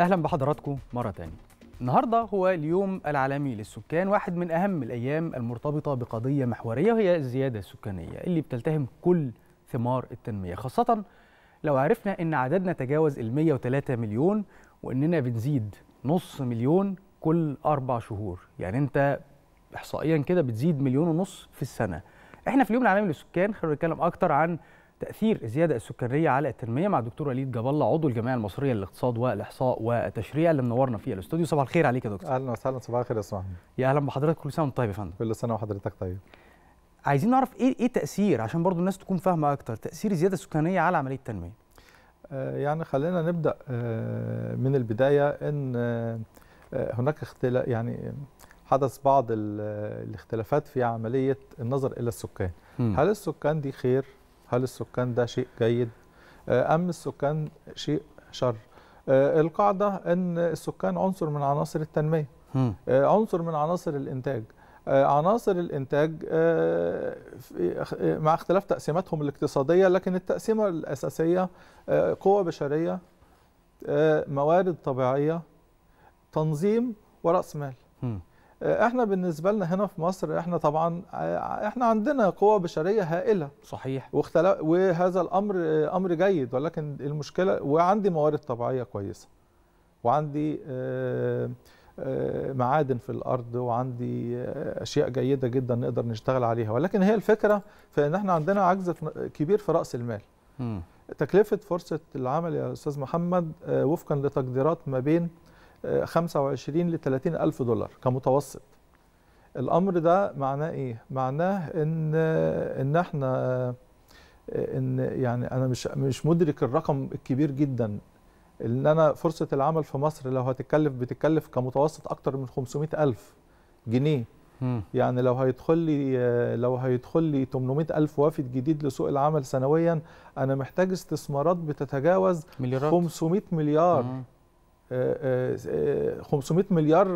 أهلا بحضراتكم مرة تانية النهاردة هو اليوم العالمي للسكان واحد من أهم الأيام المرتبطة بقضية محورية وهي الزيادة السكانية اللي بتلتهم كل ثمار التنمية خاصة لو عرفنا أن عددنا تجاوز ال 103 مليون وأننا بنزيد نص مليون كل أربع شهور يعني أنت إحصائيا كده بتزيد مليون ونص في السنة احنا في اليوم العالمي للسكان خلينا نتكلم اكتر عن تاثير الزياده السكريه على التنميه مع الدكتور وليد جاب الله عضو الجمعيه المصريه للاقتصاد والاحصاء والتشريع اللي منورنا في الاستوديو صباح الخير عليك يا دكتور اهلا وسهلا صباح الخير يا صباح يا اهلا بحضرتك كل سنه وانت طيب يا فندم كل سنه وحضرتك طيب عايزين نعرف ايه ايه تاثير عشان برضو الناس تكون فاهمه اكتر تاثير الزياده السكانيه على عمليه التنميه آه، يعني خلينا نبدا آه، من البدايه ان آه، هناك اختلاف يعني حدث بعض الاختلافات في عمليه النظر الى السكان هل السكان دي خير هل السكان ده شيء جيد آه، أم السكان شيء شر آه، القاعدة أن السكان عنصر من عناصر التنمية آه، عنصر من عناصر الإنتاج عناصر الإنتاج مع اختلاف تقسيماتهم الاقتصادية لكن التقسيمة الأساسية قوة بشرية موارد طبيعية تنظيم ورأس مال آه، احنا بالنسبه لنا هنا في مصر احنا طبعا آه، احنا عندنا قوه بشريه هائله صحيح وهذا الامر آه، امر جيد ولكن المشكله وعندي موارد طبيعيه كويسه وعندي معادن في الارض وعندي اشياء جيده جدا نقدر نشتغل عليها ولكن هي الفكره في ان احنا عندنا عجز كبير في راس المال م. تكلفه فرصه العمل يا استاذ محمد وفقا لتقديرات ما بين 25 ل 30 ألف دولار كمتوسط الأمر ده معناه إيه؟ معناه إن إن إحنا إن يعني أنا مش مش مدرك الرقم الكبير جدا إن أنا فرصة العمل في مصر لو هتتكلف بتتكلف كمتوسط أكتر من 500 ألف جنيه يعني لو هيدخل لي لو هيدخل لي 800 ألف وافد جديد لسوق العمل سنويا أنا محتاج استثمارات بتتجاوز مليارات 500 مليار مم. 500 مليار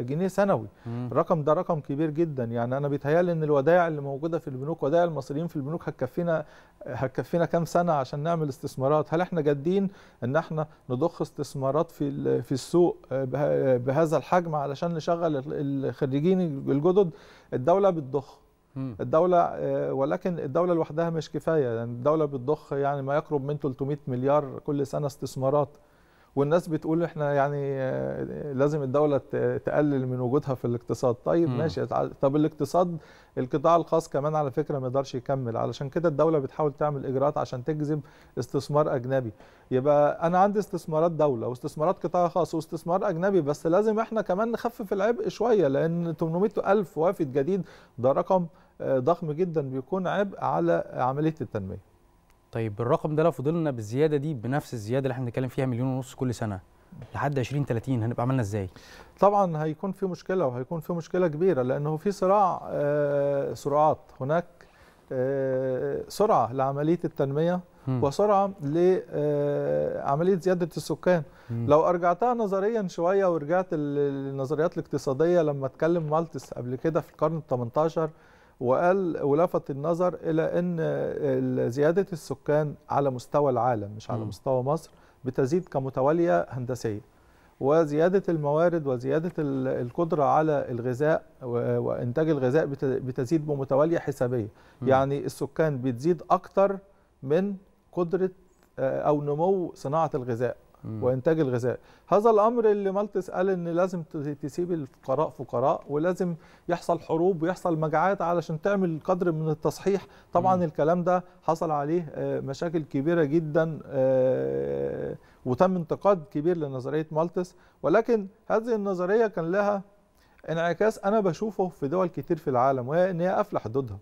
جنيه سنوي مم. الرقم ده رقم كبير جدا يعني انا بيتهيالي ان الودائع اللي موجوده في البنوك ودائع المصريين في البنوك هتكفينا هتكفينا كام سنه عشان نعمل استثمارات هل احنا جادين ان احنا نضخ استثمارات في في السوق بهذا الحجم علشان نشغل الخريجين الجدد الدوله بتضخ الدولة آه، ولكن الدولة لوحدها مش كفاية يعني الدولة بتضخ يعني ما يقرب من 300 مليار كل سنة استثمارات والناس بتقول احنا يعني آه، لازم الدوله تقلل من وجودها في الاقتصاد طيب م. ماشي طب الاقتصاد القطاع الخاص كمان على فكره ما يقدرش يكمل علشان كده الدوله بتحاول تعمل اجراءات عشان تجذب استثمار اجنبي يبقى انا عندي استثمارات دوله واستثمارات قطاع خاص واستثمار اجنبي بس لازم احنا كمان نخفف العبء شويه لان 800 الف وافد جديد ده رقم آه، ضخم جدا بيكون عبء على عمليه التنميه طيب الرقم ده لو فضلنا بالزياده دي بنفس الزياده اللي احنا بنتكلم فيها مليون ونص كل سنه لحد 2030 هنبقى عملنا ازاي؟ طبعا هيكون في مشكله وهيكون في مشكله كبيره لانه في صراع آه سرعات هناك آه سرعه لعمليه التنميه وسرعه لعمليه آه، زياده السكان م. لو ارجعتها نظريا شويه ورجعت للنظريات الاقتصاديه لما اتكلم مالتس قبل كده في القرن ال 18 وقال ولفت النظر الى ان زياده السكان على مستوى العالم مش على م. مستوى مصر بتزيد كمتواليه هندسيه وزياده الموارد وزياده القدره على الغذاء وانتاج الغذاء بتزيد بمتواليه حسابيه م. يعني السكان بتزيد اكتر من قدره آه، او نمو صناعه الغذاء وانتاج الغذاء هذا الامر اللي مالتس قال ان لازم تسيب الفقراء فقراء ولازم يحصل حروب ويحصل مجاعات علشان تعمل قدر من التصحيح طبعا مم. الكلام ده حصل عليه آه، مشاكل كبيره جدا آه، وتم انتقاد كبير لنظريه مالتس ولكن هذه النظريه كان لها انعكاس انا بشوفه في دول كتير في العالم وهي ان هي قافله حدودها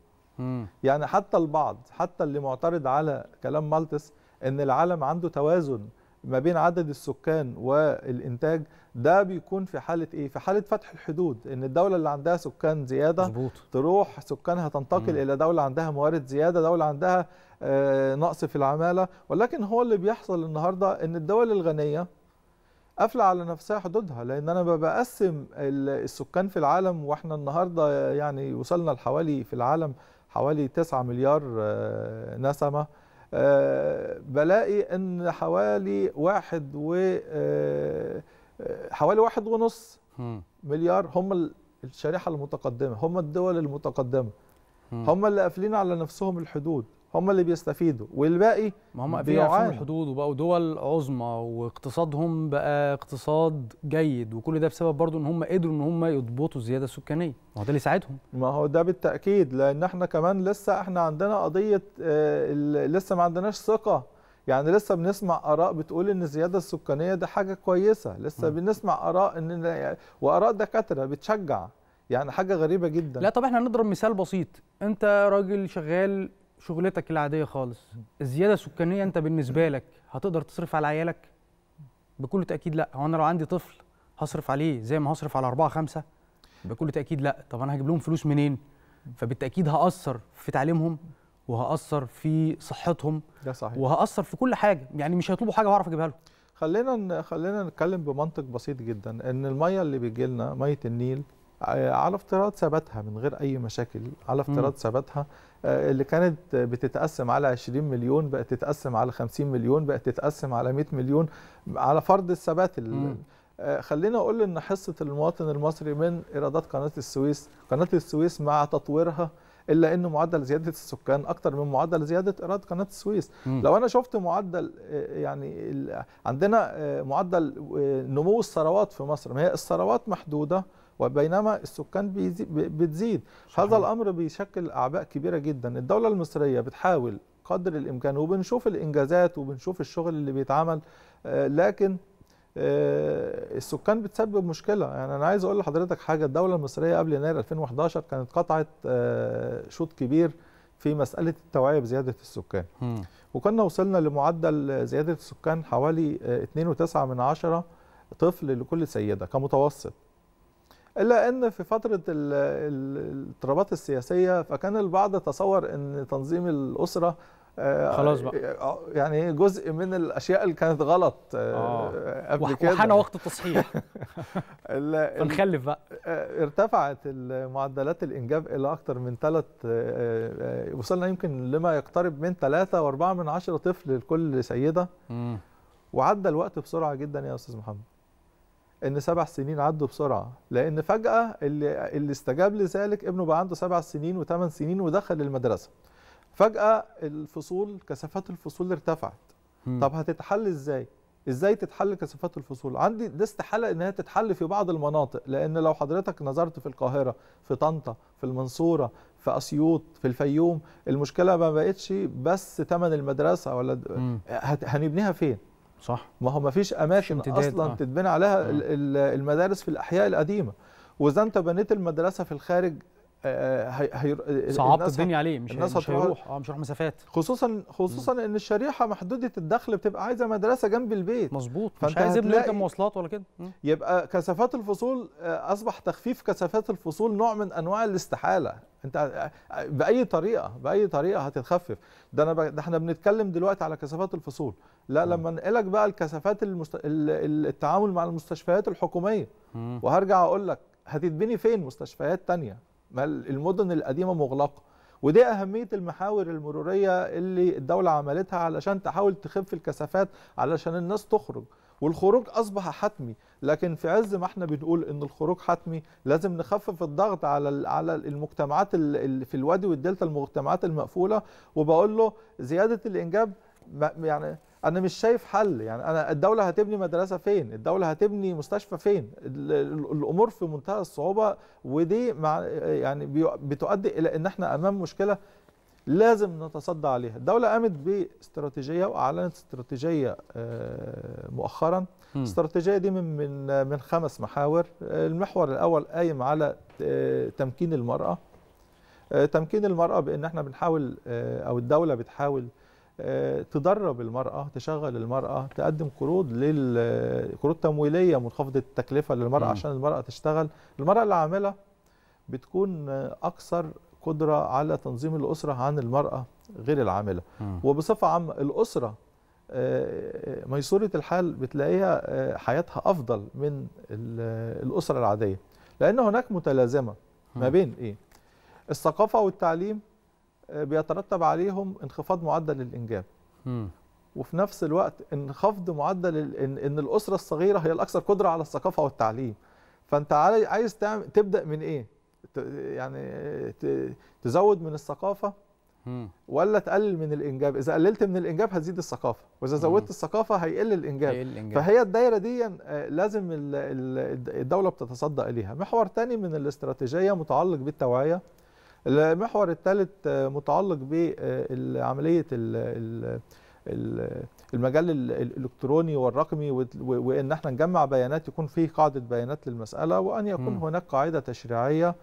يعني حتى البعض حتى اللي معترض على كلام مالتس ان العالم عنده توازن ما بين عدد السكان والانتاج ده بيكون في حاله ايه في حاله فتح الحدود ان الدوله اللي عندها سكان زياده مزبوط. تروح سكانها تنتقل مم. الى دوله عندها موارد زياده دوله عندها آه، نقص في العماله ولكن هو اللي بيحصل النهارده ان الدول الغنيه قافله على نفسها حدودها لان انا بقسم السكان في العالم واحنا النهارده يعني وصلنا لحوالي في العالم حوالي 9 مليار آه، نسمه آه، بلاقي ان حوالي واحد و آه، آه، حوالي واحد ونص مليار هم الشريحه المتقدمه هم الدول المتقدمه هم اللي قافلين على نفسهم الحدود هم اللي بيستفيدوا والباقي ما هم بيعانوا الحدود وبقوا دول عظمى واقتصادهم بقى اقتصاد جيد وكل ده بسبب برضو ان هم قدروا ان هم يضبطوا الزياده السكانيه ما هو ده اللي ساعدهم ما هو ده بالتاكيد لان احنا كمان لسه احنا عندنا قضيه آه، لسه ما عندناش ثقه يعني لسه بنسمع اراء بتقول ان الزياده السكانيه ده حاجه كويسه لسه م. بنسمع اراء ان واراء دكاتره بتشجع يعني حاجه غريبه جدا لا طب احنا نضرب مثال بسيط انت راجل شغال شغلتك العاديه خالص الزياده السكانيه انت بالنسبه لك هتقدر تصرف على عيالك بكل تاكيد لا هو انا لو عندي طفل هصرف عليه زي ما هصرف على أربعة خمسة بكل تأكيد لا طب أنا هجيب لهم فلوس منين فبالتأكيد هأثر في تعليمهم وهأثر في صحتهم ده صحيح وهأثر في كل حاجة يعني مش هيطلبوا حاجة وأعرف أجيبها لهم خلينا خلينا نتكلم بمنطق بسيط جدا إن المية اللي بيجي لنا مية النيل آه، على افتراض ثباتها من غير اي مشاكل على افتراض ثباتها آه، اللي كانت بتتقسم على 20 مليون بقت تتقسم على 50 مليون بقت تتقسم على 100 مليون على فرض الثبات آه، خلينا اقول ان حصه المواطن المصري من ايرادات قناه السويس قناه السويس مع تطويرها الا ان معدل زياده السكان اكتر من معدل زياده ايراد قناه السويس مم. لو انا شفت معدل يعني عندنا معدل نمو الثروات في مصر ما هي الثروات محدوده وبينما السكان بتزيد صحيح. هذا الامر بيشكل اعباء كبيره جدا الدوله المصريه بتحاول قدر الامكان وبنشوف الانجازات وبنشوف الشغل اللي بيتعمل آه، لكن آه، السكان بتسبب مشكله يعني انا عايز اقول لحضرتك حاجه الدوله المصريه قبل يناير 2011 كانت قطعت آه، شوط كبير في مساله التوعيه بزياده السكان وكنا وصلنا لمعدل زياده السكان حوالي 2.9 من طفل لكل سيده كمتوسط الا ان في فتره الاضطرابات السياسيه فكان البعض تصور ان تنظيم الاسره آه، خلاص بقى آه، يعني جزء من الاشياء اللي كانت غلط آه. آه. قبل كده وحان وقت التصحيح فنخلف بقى ارتفعت معدلات الانجاب الى اكثر من ثلاث وصلنا يمكن لما يقترب من ثلاثة واربعة من عشرة طفل لكل سيده وعدى الوقت بسرعه جدا يا استاذ محمد ان سبع سنين عدوا بسرعه لان فجاه اللي اللي استجاب لذلك ابنه بقى عنده سبع سنين وثمان سنين ودخل المدرسه فجاه الفصول كثافات الفصول ارتفعت م. طب هتتحل ازاي ازاي تتحل كثافات الفصول عندي ده استحاله انها تتحل في بعض المناطق لان لو حضرتك نظرت في القاهره في طنطا في المنصوره في اسيوط في الفيوم المشكله ما بقتش بس ثمن المدرسه ولا هنبنيها فين صح ما هو ما فيش اماكن اصلا آه. تتبنى عليها آه. المدارس في الاحياء القديمه واذا انت بنيت المدرسه في الخارج آه، هي آه، آه، صعبت الدنيا عليه مش الناس مش هيروح اه مش هيروح مسافات خصوصا خصوصا م. ان الشريحه محدوده الدخل بتبقى عايزه مدرسه جنب البيت مظبوط مش عايز ابنه يركب مواصلات ولا كده يبقى كثافات الفصول اصبح تخفيف كثافات الفصول نوع من انواع الاستحاله انت باي طريقه باي طريقه هتتخفف ده انا ب... ده احنا بنتكلم دلوقتي على كثافات الفصول لا لما انقلك بقى الكثافات المست... التعامل مع المستشفيات الحكوميه م. وهرجع اقول لك هتتبني فين مستشفيات ثانيه ما المدن القديمه مغلقه ودي اهميه المحاور المروريه اللي الدوله عملتها علشان تحاول تخف الكثافات علشان الناس تخرج والخروج اصبح حتمي لكن في عز ما احنا بنقول ان الخروج حتمي لازم نخفف الضغط على على المجتمعات اللي في الوادي والدلتا المجتمعات المقفوله وبقول له زياده الانجاب يعني انا مش شايف حل يعني انا الدوله هتبني مدرسه فين الدوله هتبني مستشفى فين الامور في منتهى الصعوبه ودي مع يعني بتؤدي الى ان احنا امام مشكله لازم نتصدى عليها الدوله قامت باستراتيجيه واعلنت استراتيجيه آه، مؤخرا الاستراتيجيه دي من من من خمس محاور المحور الاول قايم على آه، تمكين المراه آه، تمكين المراه بان احنا بنحاول او الدوله بتحاول تدرب المرأة تشغل المرأة تقدم قروض لل قروض تمويلية منخفضة التكلفة للمرأة م. عشان المرأة تشتغل المرأة العاملة بتكون أكثر قدرة على تنظيم الأسرة عن المرأة غير العاملة م. وبصفة عامة الأسرة آه، ميسورة الحال بتلاقيها آه، حياتها أفضل من الأسرة العادية لأن هناك متلازمة ما بين إيه الثقافة والتعليم بيترتب عليهم انخفاض معدل الانجاب وفي نفس الوقت انخفض معدل ان, إن الاسره الصغيره هي الاكثر قدره على الثقافه والتعليم فانت عايز تعمل تبدا من ايه يعني تزود من الثقافه ولا تقلل من الانجاب اذا قللت من الانجاب هتزيد الثقافه واذا زودت الثقافه هيقل الانجاب, هيقل الإنجاب. فهي الدايره دي آه، لازم الدوله بتتصدى اليها محور تاني من الاستراتيجيه متعلق بالتوعيه المحور الثالث آه، متعلق بعمليه آه، المجال الالكتروني والرقمي وان احنا نجمع بيانات يكون فيه قاعده بيانات للمساله وان يكون هناك قاعده تشريعيه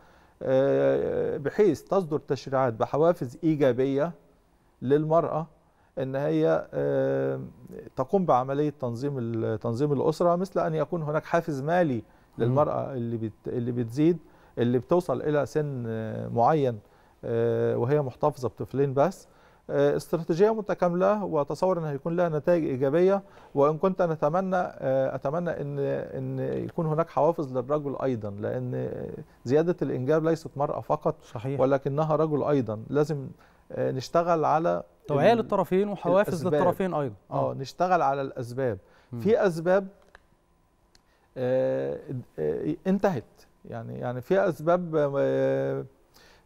آه، بحيث تصدر تشريعات بحوافز ايجابيه للمراه ان هي تقوم بعمليه تنظيم تنظيم الاسره مثل ان يكون هناك حافز مالي للمراه اللي اللي بتزيد اللي بتوصل الى سن آه، معين آه، وهي محتفظه بطفلين بس آه، استراتيجيه متكامله واتصور ان هيكون لها نتائج ايجابيه وان كنت انا اتمنى اتمنى ان ان يكون هناك حوافز للرجل ايضا لان زياده الانجاب ليست مراه فقط صحيح. ولكنها رجل ايضا لازم نشتغل على توعيه للطرفين وحوافز الأسباب. للطرفين ايضا اه نشتغل على الاسباب م. في اسباب انتهت يعني يعني في اسباب آه،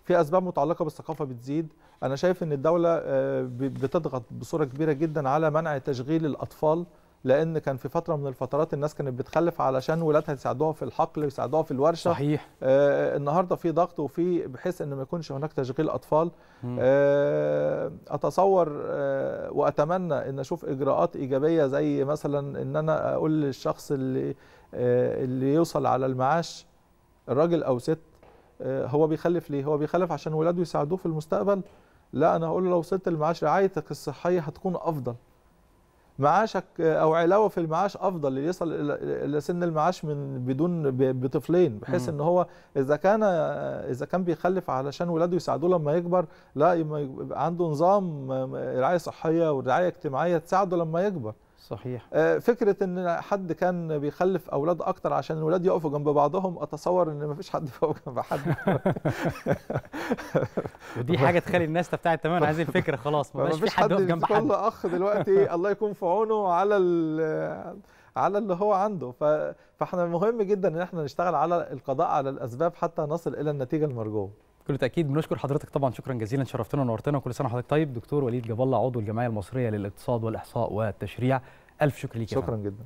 في اسباب متعلقه بالثقافه بتزيد انا شايف ان الدوله آه، بتضغط بصوره كبيره جدا على منع تشغيل الاطفال لان كان في فتره من الفترات الناس كانت بتخلف علشان ولادها يساعدوها في الحقل يساعدوها في الورشه صحيح آه النهارده في ضغط وفي بحيث ان ما يكونش هناك تشغيل اطفال آه اتصور آه واتمنى ان اشوف اجراءات ايجابيه زي مثلا ان انا اقول للشخص اللي آه اللي يوصل على المعاش الراجل او ست آه، هو بيخلف ليه هو بيخلف عشان ولاده يساعدوه في المستقبل لا انا هقول له لو وصلت لمعاش رعايتك الصحيه هتكون افضل معاشك آه، او علاوه في المعاش افضل اللي يصل الى سن المعاش من بدون بطفلين بحيث ان هو اذا كان آه، اذا كان بيخلف علشان ولاده يساعدوه لما يكبر لا يبقى عنده نظام رعايه صحيه ورعايه اجتماعيه تساعده لما يكبر صحيح آه، فكره ان حد كان بيخلف اولاد اكتر عشان الاولاد يقفوا جنب بعضهم اتصور ان مفيش حد يقف جنب حد ودي حاجه تخلي الناس تبتعد تماما عن هذه الفكره خلاص ما حد يقف جنب حد كل اخ دلوقتي الله يكون في عونه على على اللي هو عنده ف... فاحنا مهم جدا ان احنا نشتغل على القضاء على الاسباب حتى نصل الى النتيجه المرجوه بكل تاكيد بنشكر حضرتك طبعا شكرا جزيلا شرفتنا ونورتنا وكل سنه وحضرتك طيب دكتور وليد جاب الله عضو الجمعيه المصريه للاقتصاد والاحصاء والتشريع الف شكر ليك شكرا جدا